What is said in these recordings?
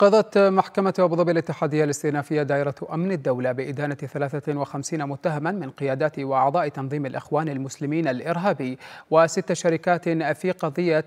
قضت محكمة أبو ظبي الاتحادية الاستئنافية دائرة أمن الدولة بإدانة 53 متهما من قيادات وأعضاء تنظيم الإخوان المسلمين الإرهابي وست شركات في قضية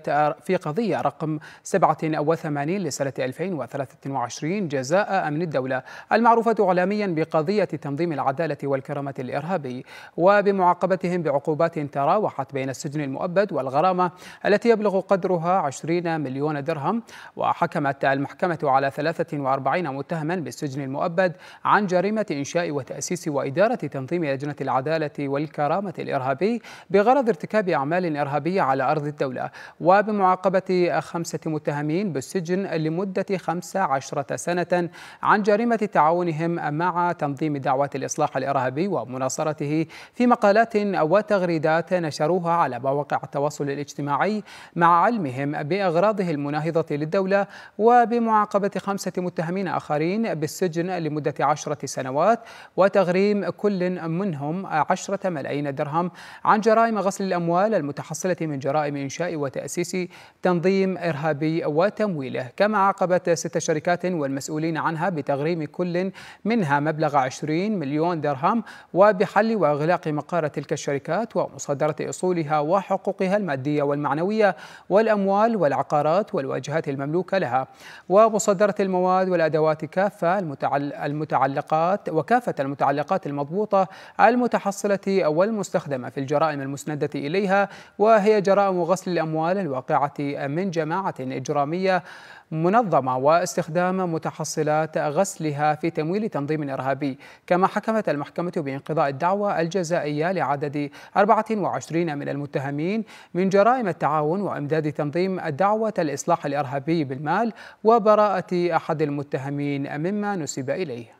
في قضية رقم 87 لسنة 2023 جزاء أمن الدولة المعروفة إعلاميا بقضية تنظيم العدالة والكرامة الإرهابي وبمعاقبتهم بعقوبات تراوحت بين السجن المؤبد والغرامة التي يبلغ قدرها 20 مليون درهم وحكمت المحكمة على على 43 متهما بالسجن المؤبد عن جريمة إنشاء وتأسيس وإدارة تنظيم لجنة العدالة والكرامة الإرهابي بغرض ارتكاب أعمال إرهابية على أرض الدولة وبمعاقبة خمسة متهمين بالسجن لمدة 15 سنة عن جريمة تعاونهم مع تنظيم دعوة الإصلاح الإرهابي ومناصرته في مقالات وتغريدات نشروها على مواقع التواصل الاجتماعي مع علمهم بأغراضه المناهضة للدولة وبمعاقبة خمسة متهمين آخرين بالسجن لمدة عشرة سنوات وتغريم كل منهم عشرة ملايين درهم عن جرائم غسل الأموال المتحصلة من جرائم إنشاء وتأسيس تنظيم إرهابي وتمويله كما عاقبت ست شركات والمسؤولين عنها بتغريم كل منها مبلغ 20 مليون درهم وبحل وإغلاق مقار تلك الشركات ومصادرة أصولها وحقوقها المادية والمعنوية والأموال والعقارات والواجهات المملوكة لها ومصادرة مصادرة المواد والأدوات كافة المتعلقات وكافة المتعلقات المضبوطة المتحصلة والمستخدمة في الجرائم المسندة إليها وهي جرائم غسل الأموال الواقعة من جماعة إجرامية منظمة واستخدام متحصلات غسلها في تمويل تنظيم إرهابي كما حكمت المحكمة بانقضاء الدعوة الجزائية لعدد 24 من المتهمين من جرائم التعاون وإمداد تنظيم الدعوة الإصلاح الإرهابي بالمال وبراءة أحد المتهمين مما نسب إليه